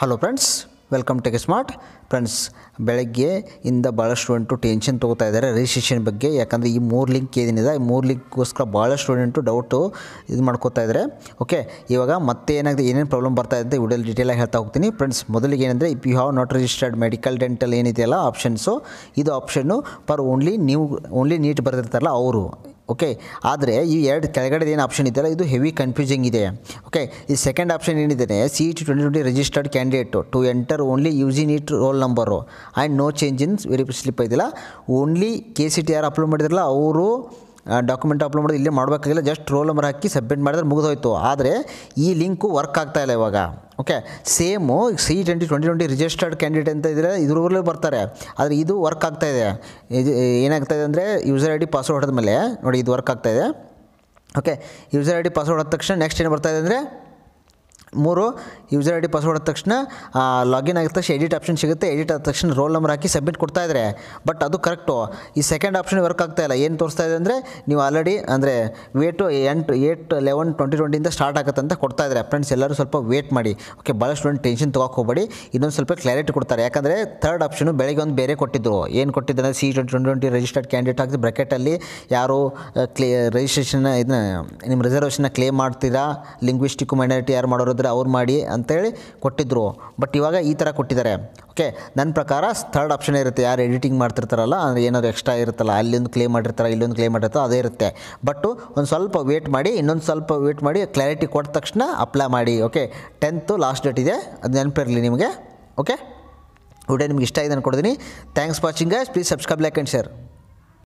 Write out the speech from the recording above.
hello friends welcome tech smart friends ಬೆಳಗ್ಗೆ ಇಂದ ಭಾಳ ಸ್ಟೂಡೆಂಟು ಟೆನ್ಷನ್ ತೊಗೋತಾ ಇದ್ದಾರೆ ರಿಜಿಸ್ಟ್ರೇಷನ್ ಬಗ್ಗೆ ಯಾಕಂದರೆ ಈ ಮೂರು ಲಿಂಕ್ ಏನಿದೆ ಈ ಮೂರು ಲಿಂಕ್ಗೋಸ್ಕರ ಭಾಳ ಸ್ಟೂಡೆಂಟು ಡೌಟು ಇದು ಮಾಡ್ಕೋತಾ ಇದ್ದಾರೆ ಓಕೆ ಇವಾಗ ಮತ್ತೆ ಏನಾಗಿದೆ ಏನೇನು ಪ್ರಾಬ್ಲಮ್ ಬರ್ತಾ ಇದೆ ವಿಡಿಯೋ ಆಗಿ ಹೇಳ್ತಾ ಹೋಗ್ತೀನಿ ಫ್ರೆಂಡ್ಸ್ ಮೊದಲಿಗೆ ಏನಂದರೆ if you have not registered medical dental ಏನಿದೆಯಲ್ಲ ಆಪ್ಷನ್ಸು ಇದು ಆಪ್ಷನ್ನು ಪರ್ ಓನ್ಲಿ ನೀವು ಓನ್ಲಿ ನೀಟ್ ಬರ್ತಿರ್ತಾರಲ್ಲ ಅವರು ಓಕೆ ಆದರೆ ಈ ಎರಡು ಕೆಳಗಡೆ ಏನು ಆಪ್ಷನ್ ಇದೆಯಲ್ಲ ಇದು ಹೆವಿ ಕನ್ಫ್ಯೂಸಿಂಗ್ ಇದೆ ಓಕೆ ಈ ಸೆಕೆಂಡ್ ಆಪ್ಷನ್ ಏನಿದೆ C E T twenty twenty registered candidate to enter only using it roll number and no change in very slip ಇದೆಯಲ್ಲ only K C T R upload ಮಾಡಿದ್ರಲ್ಲ ಅವರು document upload ಮಾಡೋದು ಇಲ್ಲೇ ಮಾಡಬೇಕಾಗಿಲ್ಲ just roll number ಹಾಕಿ submit ಮಾಡಿದ್ರೆ ಮುಗಿದೋಯ್ತು ಆದರೆ ಈ ಲಿಂಕು ವರ್ಕ್ ಆಗ್ತಾಯಿಲ್ಲ ಇವಾಗ okay same C twenty twenty twenty registered candidate ಅಂತ ಇದ್ದರೆ ಇದ್ರಲ್ಲೂ ಬರ್ತಾರೆ ಆದರೆ ಇದು ವರ್ಕ್ ಆಗ್ತಾಯಿದೆ ಇದು ಇದೆ ಅಂದರೆ ಯೂಸರ್ ಐ ಡಿ ಪಾಸ್ವರ್ಡ್ ಹೋದ ಮೇಲೆ ನೋಡಿ ಇದು ವರ್ಕ್ ಆಗ್ತಾಯಿದೆ okay user I D password ಹೊಡೆದ ತಕ್ಷಣ ನೆಕ್ಸ್ಟ್ ಏನು ಇದೆ ಅಂದರೆ ಮೂರು ಯೂಸರ್ ಐ ಡಿ ಪಾಸ್ವರ್ಡ್ ಆದ ತಕ್ಷಣ ಲಾಗಿನ್ ಆಗಿದ ತಕ್ಷಣ ಎಡಿಟ್ ಆಪ್ಷನ್ ಸಿಗುತ್ತೆ ಎಡಿಟ್ ಆದ ತಕ್ಷಣ ರೋಲ್ ನಂಬರ್ ಹಾಕಿ ಸಬ್ಮಿಟ್ ಕೊಡ್ತಾ ಇದ್ದಾರೆ ಬಟ್ ಅದು ಕರೆಕ್ಟು ಈ ಸೆಕೆಂಡ್ ಆಪ್ಷನ್ ವರ್ಕ್ ಆಗ್ತಾ ಇಲ್ಲ ಏನು ತೋರಿಸ್ತಾ ಇದೆ ಅಂದರೆ ನೀವು ಆಲ್ರೆಡಿ ಅಂದರೆ ವೇಟು ಎಂಟು ಏಟ್ ಲೆವೆನ್ ಟ್ವೆಂಟಿ ಟ್ವೆಂಟಿಯಿಂದ ಸ್ಟಾರ್ಟ್ ಆಗುತ್ತೆ ಅಂತ ಕೊಡ್ತಾ ಇದ್ದಾರೆ ಫ್ರೆಂಡ್ಸ್ ಎಲ್ಲರೂ ಸ್ವಲ್ಪ ವೇಟ್ ಮಾಡಿ ಓಕೆ ಭಾಳಷ್ಟು ಸ್ಟೂಡೆಂಟ್ ಟೆನ್ಷನ್ ತೊಗೊಕ್ಕೆ ಹೋಗಬೇಡಿ ಇನ್ನೊಂದು ಸ್ವಲ್ಪ ಕ್ಲಾರಿಟಿ ಕೊಡ್ತಾರೆ ಯಾಕಂದರೆ ಥರ್ಡ್ ಆಪ್ಷನು ಬೆಳಗ್ಗೆ ಒಂದು ಬೇರೆ ಕೊಟ್ಟಿದ್ದರು ಏನು ಕೊಟ್ಟಿದ್ದಾರೆ C twenty twenty twenty registered candidate ಆಗಿದೆ ಬ್ರ್ಯಾಕೆಟಲ್ಲಿ ಯಾರು ಕ್ಲೇ ರಿಜಿಸ್ಟ್ರೇಷನ್ ಇದನ್ನ ನಿಮ್ಮ ರಿಸರ್ವೇಷನ್ನ ಕ್ಲೇಮ್ ಮಾಡ್ತೀರಾ ಲಿಂಗ್ವಿಸ್ಟಿಕ್ ಮೈನಾರಿಟಿ ಯಾರು ಮಾಡೋರು ಅವ್ರು ಮಾಡಿ ಅಂತೇಳಿ ಕೊಟ್ಟಿದ್ದರು ಬಟ್ ಇವಾಗ ಈ ಥರ ಕೊಟ್ಟಿದ್ದಾರೆ ಓಕೆ ನನ್ನ ಪ್ರಕಾರ ಥರ್ಡ್ ಆಪ್ಷನ್ ಇರುತ್ತೆ ಯಾರು ಎಡಿಟಿಂಗ್ ಮಾಡ್ತಿರ್ತಾರಲ್ಲ ಅಂದರೆ ಏನಾದರೂ ಎಕ್ಸ್ಟ್ರಾ ಇರುತ್ತಲ್ಲ ಅಲ್ಲಿಂದ ಕ್ಲೇಮ್ ಮಾಡಿರ್ತಾರೆ ಇಲ್ಲೊಂದು ಕ್ಲೇಮ್ ಮಾಡಿರ್ತಾರೆ ಅದೇ ಇರುತ್ತೆ ಬಟ್ಟು ಒಂದು ಸ್ವಲ್ಪ ವೇಟ್ ಮಾಡಿ ಇನ್ನೊಂದು ಸ್ವಲ್ಪ ವೇಟ್ ಮಾಡಿ ಕ್ಲಾರಿಟಿ ಕೊಟ್ಟ ತಕ್ಷಣ ಅಪ್ಲೈ ಮಾಡಿ ಓಕೆ ಟೆಂತು ಲಾಸ್ಟ್ ಡೇಟ್ ಇದೆ ಅದು ನೆನಪಿರಲಿ ನಿಮಗೆ ಓಕೆ ವಿಡಿಯೋ ನಿಮ್ಗೆ ಇಷ್ಟ ಇದೆ ಕೊಡ್ತೀನಿ thanks watching please subscribe like and share